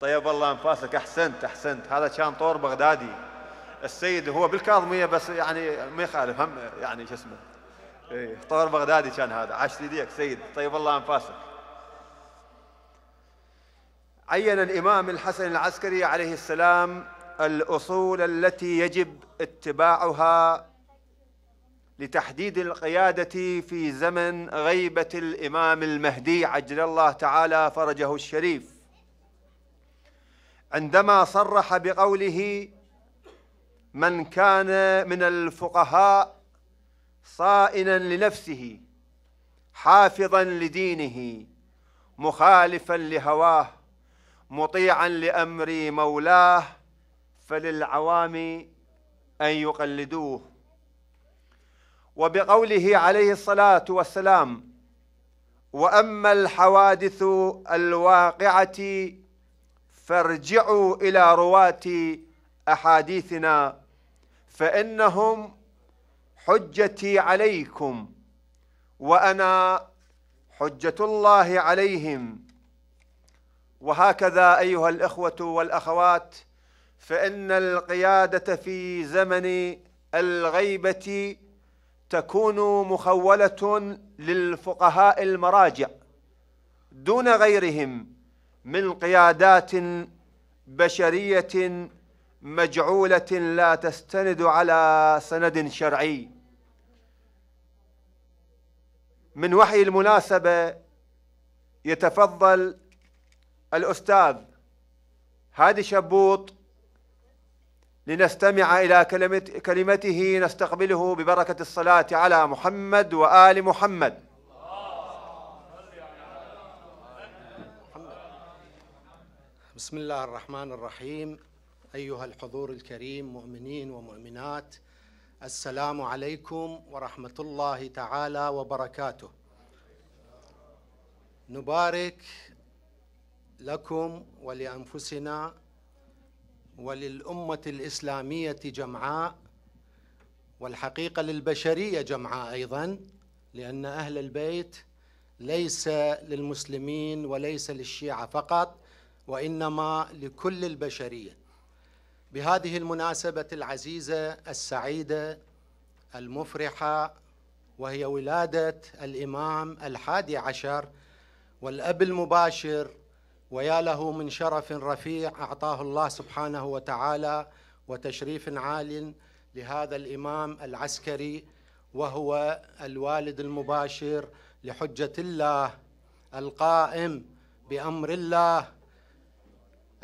طيب الله انفاسك احسنت احسنت هذا كان طور بغدادي السيد هو بالكاظميه بس يعني ما يخالف هم يعني شو اسمه ايه طور بغدادي كان هذا عاش ايديك سيد طيب الله انفاسك عين الامام الحسن العسكري عليه السلام الاصول التي يجب اتباعها لتحديد القياده في زمن غيبه الامام المهدي عجل الله تعالى فرجه الشريف عندما صرح بقوله من كان من الفقهاء صائنا لنفسه حافظا لدينه مخالفا لهواه مطيعا لامر مولاه فللعوام ان يقلدوه وبقوله عليه الصلاه والسلام واما الحوادث الواقعه فارجعوا الى رواه احاديثنا فانهم حجتي عليكم وانا حجه الله عليهم وهكذا ايها الاخوه والاخوات فان القياده في زمن الغيبه تكون مخوله للفقهاء المراجع دون غيرهم من قيادات بشريه مجعوله لا تستند على سند شرعي من وحي المناسبه يتفضل الاستاذ هادي شبوط لنستمع الى كلمته نستقبله ببركه الصلاه على محمد وال محمد بسم الله الرحمن الرحيم أيها الحضور الكريم مؤمنين ومؤمنات السلام عليكم ورحمة الله تعالى وبركاته نبارك لكم ولأنفسنا وللأمة الإسلامية جمعاء والحقيقة للبشرية جمعاء أيضا لأن أهل البيت ليس للمسلمين وليس للشيعة فقط وانما لكل البشريه بهذه المناسبه العزيزه السعيده المفرحه وهي ولاده الامام الحادي عشر والاب المباشر ويا له من شرف رفيع اعطاه الله سبحانه وتعالى وتشريف عال لهذا الامام العسكري وهو الوالد المباشر لحجه الله القائم بامر الله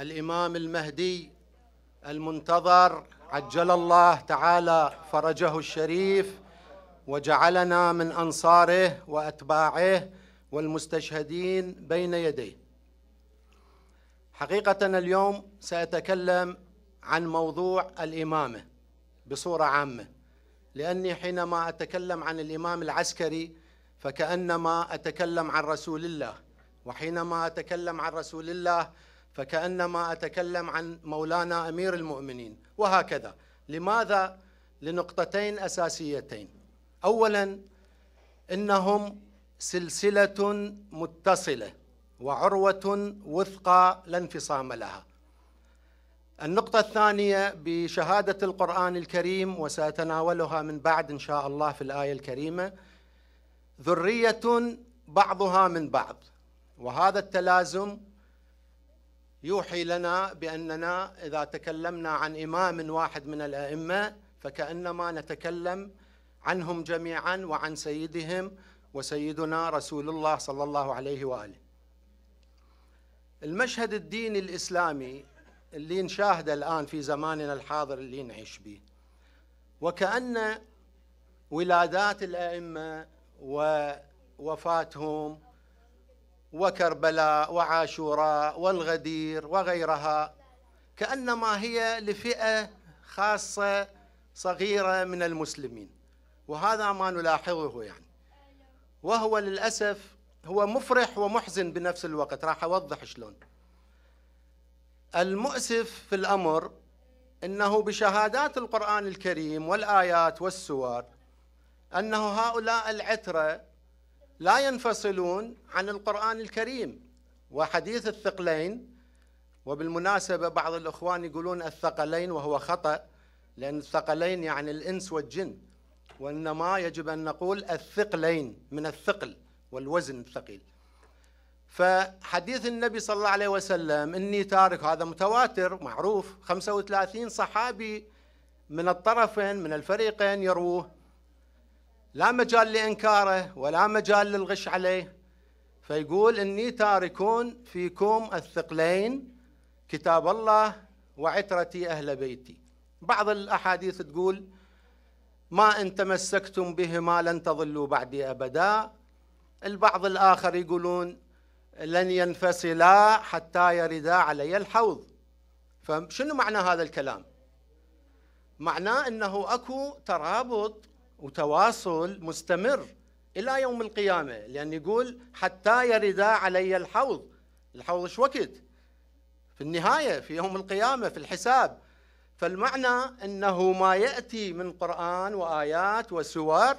الإمام المهدي المنتظر عجل الله تعالى فرجه الشريف وجعلنا من أنصاره وأتباعه والمستشهدين بين يديه حقيقة اليوم سأتكلم عن موضوع الإمامة بصورة عامة لأني حينما أتكلم عن الإمام العسكري فكأنما أتكلم عن رسول الله وحينما أتكلم عن رسول الله فكأنما أتكلم عن مولانا أمير المؤمنين وهكذا لماذا؟ لنقطتين أساسيتين أولا إنهم سلسلة متصلة وعروة وثقى لا انفصام لها النقطة الثانية بشهادة القرآن الكريم وسأتناولها من بعد إن شاء الله في الآية الكريمة ذرية بعضها من بعض وهذا التلازم يوحي لنا باننا اذا تكلمنا عن امام واحد من الائمه فكانما نتكلم عنهم جميعا وعن سيدهم وسيدنا رسول الله صلى الله عليه واله. المشهد الديني الاسلامي اللي نشاهده الان في زماننا الحاضر اللي نعيش به وكأن ولادات الأئمة ووفاتهم وكربلاء وعاشوراء والغدير وغيرها كانما هي لفئه خاصه صغيره من المسلمين وهذا ما نلاحظه يعني وهو للاسف هو مفرح ومحزن بنفس الوقت راح اوضح شلون المؤسف في الامر انه بشهادات القران الكريم والايات والسور انه هؤلاء العتره لا ينفصلون عن القرآن الكريم وحديث الثقلين وبالمناسبة بعض الإخوان يقولون الثقلين وهو خطأ لأن الثقلين يعني الإنس والجن وإنما يجب أن نقول الثقلين من الثقل والوزن الثقيل فحديث النبي صلى الله عليه وسلم إني تارك هذا متواتر معروف 35 صحابي من الطرفين من الفريقين يروه لا مجال لإنكاره ولا مجال للغش عليه فيقول إني تاركون فيكم الثقلين كتاب الله وعترتي أهل بيتي بعض الأحاديث تقول ما إن تمسكتم بهما لن تضلوا بعدي أبدا البعض الآخر يقولون لن ينفصلا حتى يردا علي الحوض فشنو معنى هذا الكلام معناه أنه أكو ترابط وتواصل مستمر الى يوم القيامه لان يقول حتى يرد علي الحوض الحوض ايش وقت في النهايه في يوم القيامه في الحساب فالمعنى انه ما ياتي من قران وايات وسور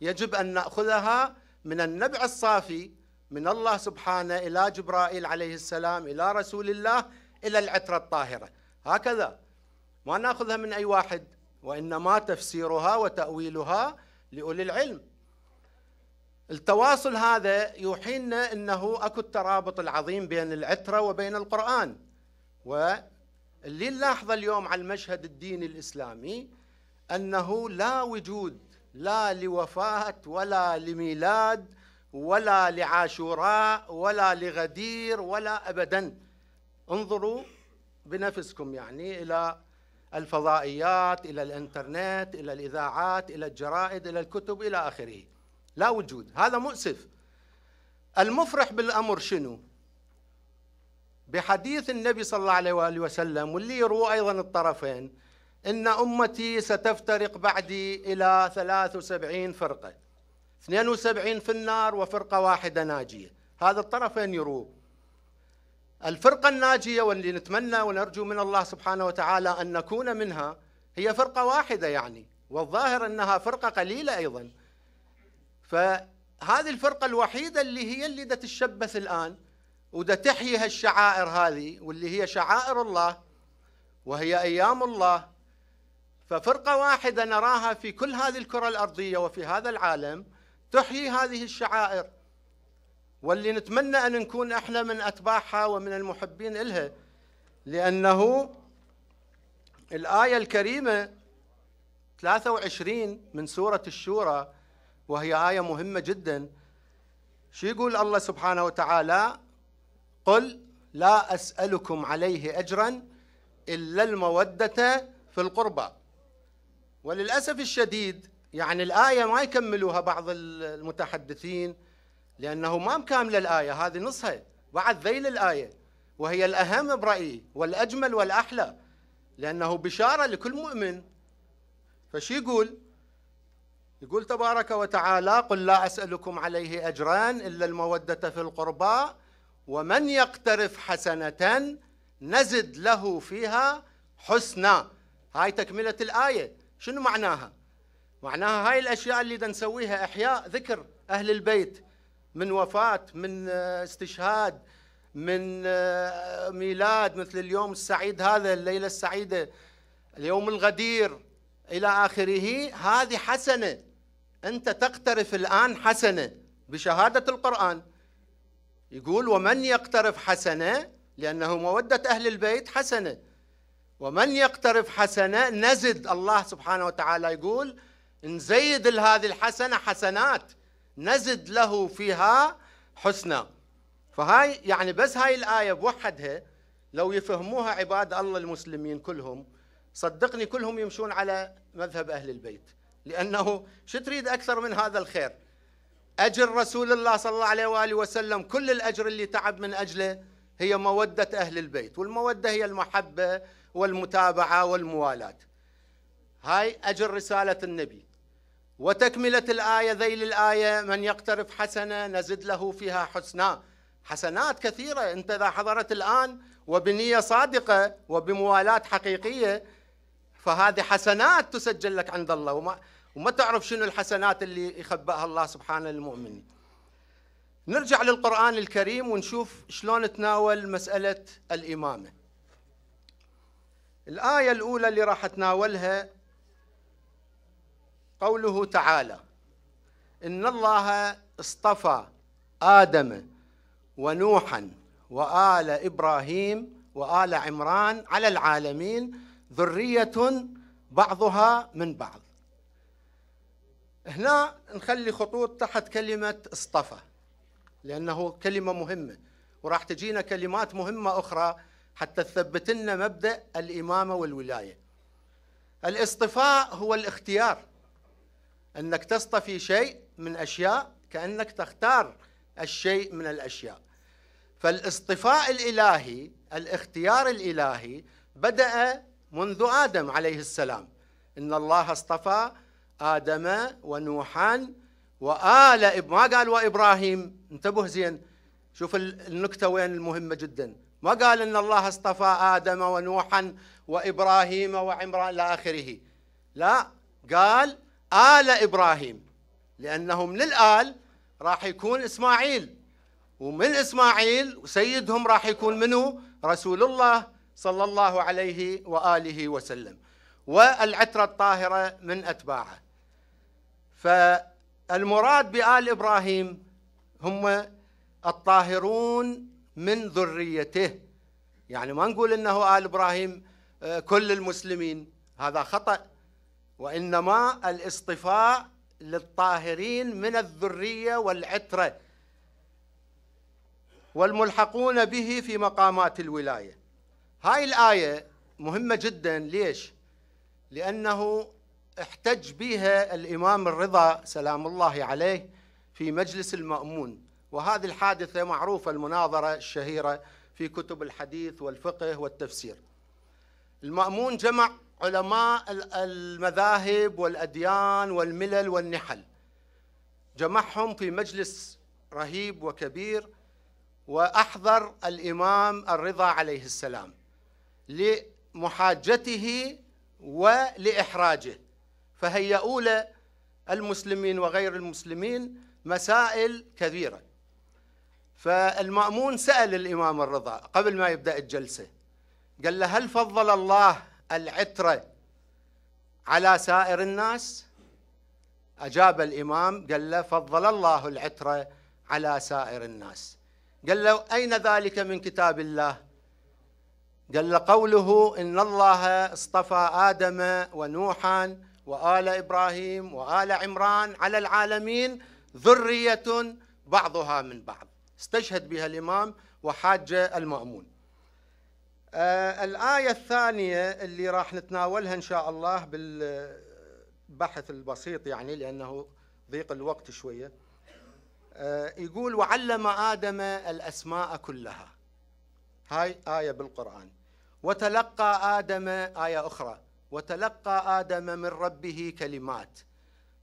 يجب ان ناخذها من النبع الصافي من الله سبحانه الى جبرائيل عليه السلام الى رسول الله الى العتره الطاهره هكذا ما ناخذها من اي واحد وانما تفسيرها وتاويلها لاولي العلم التواصل هذا يوحينا انه اكو الترابط العظيم بين العتره وبين القران واللي نلاحظه اليوم على المشهد الديني الاسلامي انه لا وجود لا لوفاه ولا لميلاد ولا لعاشوراء ولا لغدير ولا ابدا انظروا بنفسكم يعني الى الفضائيات إلى الإنترنت إلى الإذاعات إلى الجرائد إلى الكتب إلى آخره لا وجود هذا مؤسف المفرح بالأمر شنو بحديث النبي صلى الله عليه وآله وسلم واللي يروى أيضا الطرفين إن أمتي ستفترق بعدي إلى 73 فرقة 72 في النار وفرقة واحدة ناجية هذا الطرفين يروه الفرقة الناجية واللي نتمنى ونرجو من الله سبحانه وتعالى أن نكون منها هي فرقة واحدة يعني والظاهر أنها فرقة قليلة أيضا فهذه الفرقة الوحيدة اللي هي اللي تشبث الآن ودا تحيي هالشعائر هذه واللي هي شعائر الله وهي أيام الله ففرقة واحدة نراها في كل هذه الكرة الأرضية وفي هذا العالم تحيي هذه الشعائر واللي نتمنى أن نكون إحنا من أتباعها ومن المحبين إلها لأنه الآية الكريمة 23 من سورة الشورى وهي آية مهمة جدا شو يقول الله سبحانه وتعالى قل لا أسألكم عليه أجرا إلا المودة في القربى وللأسف الشديد يعني الآية ما يكملوها بعض المتحدثين لأنه ما مكاملة الآية هذه نصها بعد ذيل الآية وهي الأهم برأيي والأجمل والأحلى لأنه بشارة لكل مؤمن فشي يقول يقول تبارك وتعالى قل لا أسألكم عليه أجران إلا المودة في القربى ومن يقترف حسنة نزد له فيها حسنا هاي تكملة الآية شنو معناها معناها هاي الأشياء اللي نسويها إحياء ذكر أهل البيت من وفاه من آه، استشهاد من آه، ميلاد مثل اليوم السعيد هذا الليله السعيده اليوم الغدير الى اخره هذه حسنه انت تقترف الان حسنه بشهاده القران يقول ومن يقترف حسنه لانه موده اهل البيت حسنه ومن يقترف حسنه نزد الله سبحانه وتعالى يقول نزيد هذه الحسنه حسنات نزد له فيها حسنى فهاي يعني بس هاي الآية بوحدها لو يفهموها عباد الله المسلمين كلهم صدقني كلهم يمشون على مذهب أهل البيت لأنه شو تريد أكثر من هذا الخير أجر رسول الله صلى الله عليه وآله وسلم كل الأجر اللي تعب من أجله هي مودة أهل البيت والمودة هي المحبة والمتابعة والموالاة هاي أجر رسالة النبي وتكملة الآية ذيل الآية من يقترف حسنة نزد له فيها حسنى حسنات كثيرة أنت إذا حضرت الآن وبنية صادقة وبموالاة حقيقية فهذه حسنات تسجل لك عند الله وما, وما تعرف شنو الحسنات اللي يخبأها الله سبحانه للمؤمنين نرجع للقرآن الكريم ونشوف شلون تناول مسألة الإمامة الآية الأولى اللي راح أتناولها قوله تعالى إن الله اصطفى آدم ونوحا وآل إبراهيم وآل عمران على العالمين ذرية بعضها من بعض هنا نخلي خطوط تحت كلمة اصطفى لأنه كلمة مهمة وراح تجينا كلمات مهمة أخرى حتى تثبت لنا مبدأ الإمامة والولاية الاصطفاء هو الاختيار أنك تصطفي شيء من أشياء كأنك تختار الشيء من الأشياء فالاصطفاء الإلهي الاختيار الإلهي بدأ منذ آدم عليه السلام إن الله اصطفى آدم ونوحا وآل ما قال وإبراهيم انتبه زين شوف النكتة وين المهمة جدا ما قال إن الله اصطفى آدم ونوحا وإبراهيم وعمران إلى آخره لا قال آل إبراهيم لأنهم الآل راح يكون إسماعيل ومن إسماعيل وسيدهم راح يكون منه رسول الله صلى الله عليه وآله وسلم والعترة الطاهرة من أتباعه فالمراد بآل إبراهيم هم الطاهرون من ذريته يعني ما نقول انه ال ابراهيم آه، كل المسلمين هذا خطأ وإنما الاصطفاء للطاهرين من الذرية والعترة والملحقون به في مقامات الولاية هاي الآية مهمة جدا ليش؟ لأنه احتج بها الإمام الرضا سلام الله عليه في مجلس المأمون وهذه الحادثة معروفة المناظرة الشهيرة في كتب الحديث والفقه والتفسير المأمون جمع علماء المذاهب والأديان والملل والنحل جمعهم في مجلس رهيب وكبير وأحضر الإمام الرضا عليه السلام لمحاجته ولإحراجه فهيئوا أولى المسلمين وغير المسلمين مسائل كثيرة فالمأمون سأل الإمام الرضا قبل ما يبدأ الجلسة قال له هل فضل الله العترة على سائر الناس أجاب الإمام قال له فضل الله العترة على سائر الناس قال له أين ذلك من كتاب الله قال له قوله إن الله اصطفى آدم ونوحا وآل إبراهيم وآل عمران على العالمين ذرية بعضها من بعض استشهد بها الإمام وحاج المأمون آه الآية الثانية اللي راح نتناولها إن شاء الله بالبحث البسيط يعني لأنه ضيق الوقت شوية آه يقول وعلم آدم الأسماء كلها هاي آية بالقرآن وتلقى آدم آية أخرى وتلقى آدم من ربه كلمات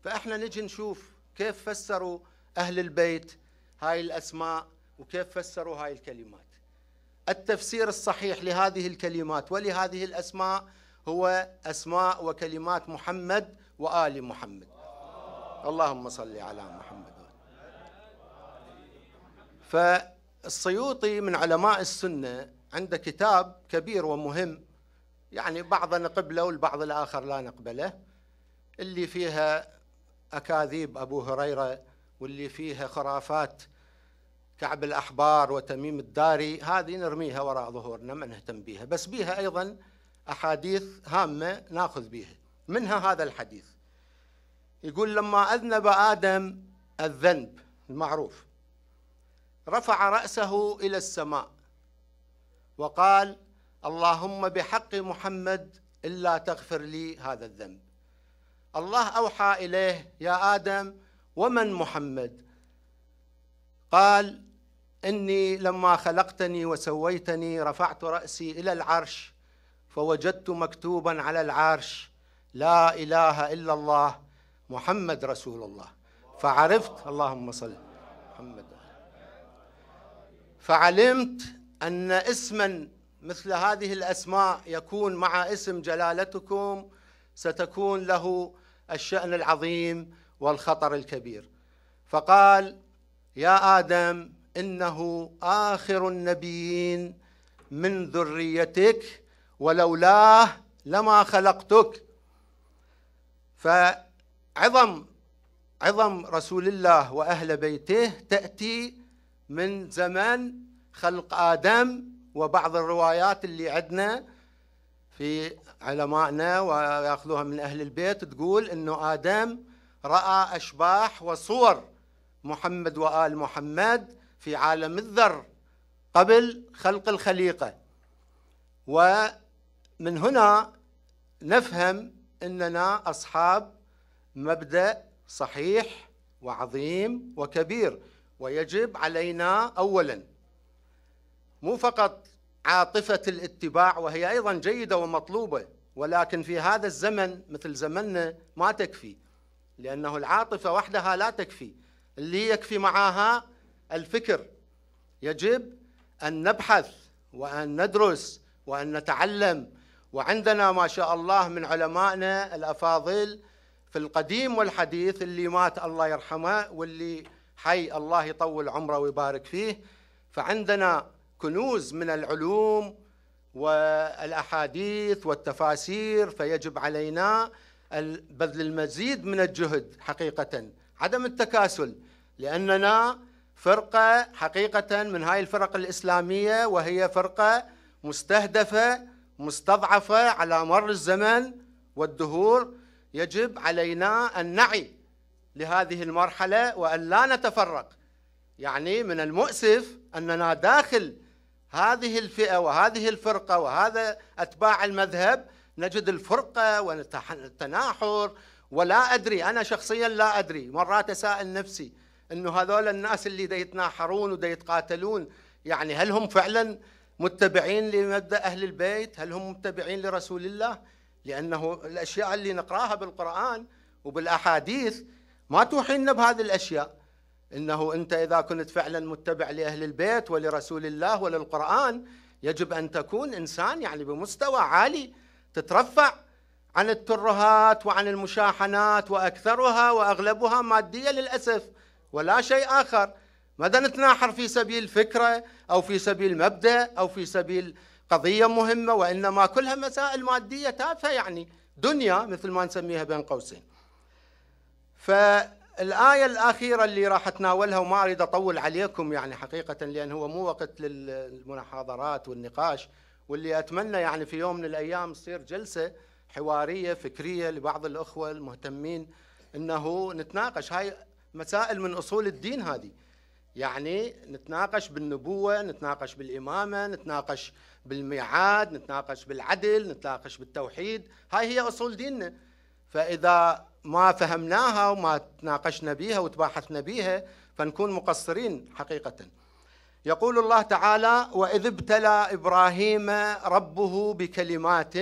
فإحنا نجي نشوف كيف فسروا أهل البيت هاي الأسماء وكيف فسروا هاي الكلمات التفسير الصحيح لهذه الكلمات ولهذه الاسماء هو اسماء وكلمات محمد وال محمد اللهم صل على محمد فالسيوطي من علماء السنه عنده كتاب كبير ومهم يعني بعض نقبله والبعض الاخر لا نقبله اللي فيها اكاذيب ابو هريره واللي فيها خرافات كعب الأحبار وتميم الداري هذه نرميها وراء ظهورنا ما نهتم بها بس بها أيضا أحاديث هامة ناخذ بها منها هذا الحديث يقول لما أذنب آدم الذنب المعروف رفع رأسه إلى السماء وقال اللهم بحق محمد إلا تغفر لي هذا الذنب الله أوحى إليه يا آدم ومن محمد قال إني لما خلقتني وسويتني رفعت رأسي إلى العرش فوجدت مكتوبا على العرش لا إله إلا الله محمد رسول الله فعرفت اللهم صل محمد فعلمت أن اسما مثل هذه الأسماء يكون مع اسم جلالتكم ستكون له الشأن العظيم والخطر الكبير فقال يا آدم انه اخر النبيين من ذريتك ولولاه لما خلقتك فعظم عظم رسول الله واهل بيته تاتي من زمن خلق ادم وبعض الروايات اللي عندنا في علمائنا وياخذوها من اهل البيت تقول انه ادم راى اشباح وصور محمد وال محمد في عالم الذر قبل خلق الخليقة ومن هنا نفهم أننا أصحاب مبدأ صحيح وعظيم وكبير ويجب علينا أولا مو فقط عاطفة الاتباع وهي أيضا جيدة ومطلوبة ولكن في هذا الزمن مثل زمننا ما تكفي لأنه العاطفة وحدها لا تكفي اللي يكفي معها الفكر يجب أن نبحث وأن ندرس وأن نتعلم وعندنا ما شاء الله من علمائنا الأفاضل في القديم والحديث اللي مات الله يرحمه واللي حي الله يطول عمره ويبارك فيه فعندنا كنوز من العلوم والاحاديث والتفاسير فيجب علينا بذل المزيد من الجهد حقيقه عدم التكاسل لاننا فرقة حقيقة من هاي الفرق الإسلامية وهي فرقة مستهدفة مستضعفة على مر الزمن والدهور يجب علينا أن نعي لهذه المرحلة وأن لا نتفرق يعني من المؤسف أننا داخل هذه الفئة وهذه الفرقة وهذا أتباع المذهب نجد الفرقة والتناحر ولا أدري أنا شخصيا لا أدري مرات أسأل نفسي انه هذول الناس اللي دا يتناحرون ودا يتقاتلون يعني هل هم فعلا متبعين لمبدا اهل البيت؟ هل هم متبعين لرسول الله؟ لانه الاشياء اللي نقراها بالقران وبالاحاديث ما توحي لنا بهذه الاشياء انه انت اذا كنت فعلا متبع لاهل البيت ولرسول الله وللقران يجب ان تكون انسان يعني بمستوى عالي تترفع عن الترهات وعن المشاحنات واكثرها واغلبها ماديه للاسف ولا شيء آخر ماذا نتناحر في سبيل فكرة أو في سبيل مبدأ أو في سبيل قضية مهمة وإنما كلها مسائل مادية تافهة يعني دنيا مثل ما نسميها بين قوسين فالآية الأخيرة اللي راح أتناولها وما أريد أطول عليكم يعني حقيقة لأن هو مو وقت للمحاضرات والنقاش واللي أتمنى يعني في يوم من الأيام تصير جلسة حوارية فكرية لبعض الأخوة المهتمين أنه نتناقش هاي مسائل من اصول الدين هذه يعني نتناقش بالنبوة نتناقش بالإمامة نتناقش بالميعاد نتناقش بالعدل نتناقش بالتوحيد هاي هي أصول ديننا فإذا ما فهمناها وما تناقشنا بها وتباحثنا بها فنكون مقصرين حقيقة يقول الله تعالى وإذ ابتلى إبراهيم ربه بكلمات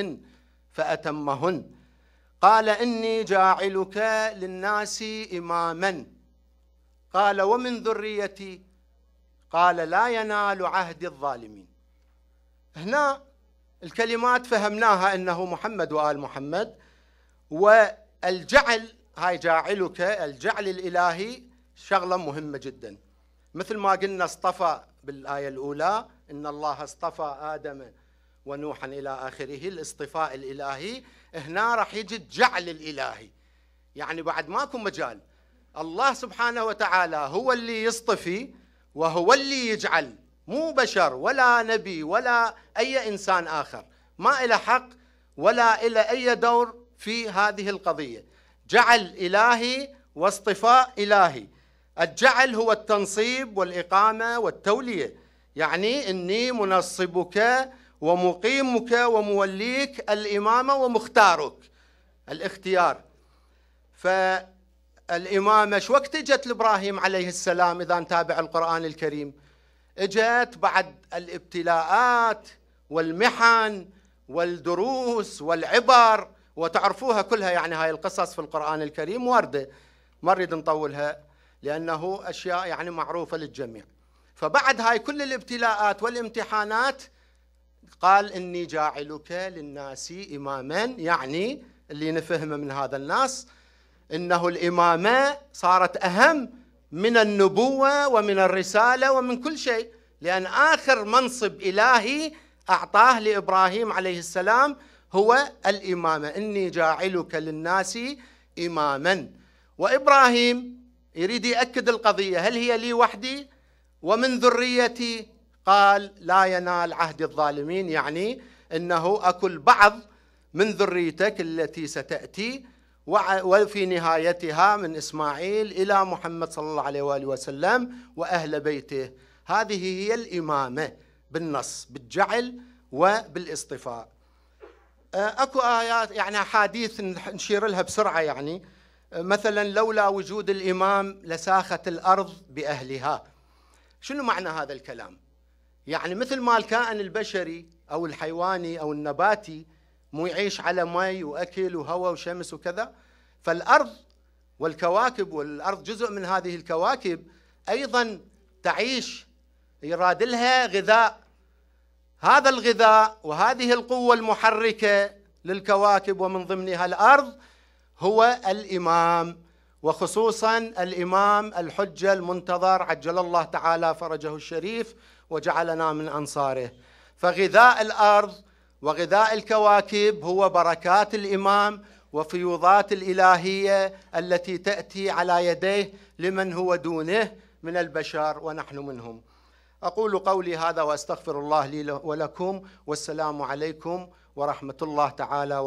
فأتمهن قال إني جاعلك للناس إماما قال ومن ذريتي قال لا ينال عهد الظالمين هنا الكلمات فهمناها انه محمد وال محمد والجعل هاي جاعلك الجعل الالهي شغله مهمه جدا مثل ما قلنا اصطفى بالايه الاولى ان الله اصطفى ادم ونوحا الى اخره الاصطفاء الالهي هنا راح يجد جعل الالهي يعني بعد ماكو مجال الله سبحانه وتعالى هو اللي يصطفي وهو اللي يجعل مو بشر ولا نبي ولا أي إنسان آخر ما إلى حق ولا إلى أي دور في هذه القضية جعل إلهي واصطفاء إلهي الجعل هو التنصيب والإقامة والتولية يعني إني منصبك ومقيمك وموليك الإمامة ومختارك الاختيار ف الامامه شو وقت اجت لابراهيم عليه السلام اذا نتابع القران الكريم اجت بعد الابتلاءات والمحن والدروس والعبر وتعرفوها كلها يعني هاي القصص في القرآن الكريم واردة ما نريد نطولها لأنه أشياء يعني معروفة للجميع فبعد هاي كل الابتلاءات والامتحانات قال إني جاعلك للناس إماما يعني اللي نفهمه من هذا الناس انه الامامه صارت اهم من النبوه ومن الرساله ومن كل شيء لان اخر منصب الهي اعطاه لابراهيم عليه السلام هو الامامه اني جاعلك للناس اماما وابراهيم يريد ياكد القضيه هل هي لي وحدي ومن ذريتي قال لا ينال عهد الظالمين يعني انه اكل بعض من ذريتك التي ستاتي وفي نهايتها من إسماعيل إلى محمد صلى الله عليه وآله وسلم وأهل بيته هذه هي الإمامة بالنص بالجعل وبالاصطفاء أه، أكو آيات يعني أحاديث نشير لها بسرعة يعني أه، مثلا لولا وجود الإمام لساخت الأرض بأهلها شنو معنى هذا الكلام؟ يعني مثل ما الكائن البشري أو الحيواني أو النباتي مو يعيش على مي واكل وهواء وشمس وكذا فالارض والكواكب والارض جزء من هذه الكواكب ايضا تعيش يراد لها غذاء هذا الغذاء وهذه القوه المحركه للكواكب ومن ضمنها الارض هو الامام وخصوصا الامام الحجه المنتظر عجل الله تعالى فرجه الشريف وجعلنا من انصاره فغذاء الارض وغذاء الكواكب هو بركات الامام وفيوضات الالهيه التي تاتي على يديه لمن هو دونه من البشر ونحن منهم. اقول قولي هذا واستغفر الله لي ولكم والسلام عليكم ورحمه الله تعالى وبركاته.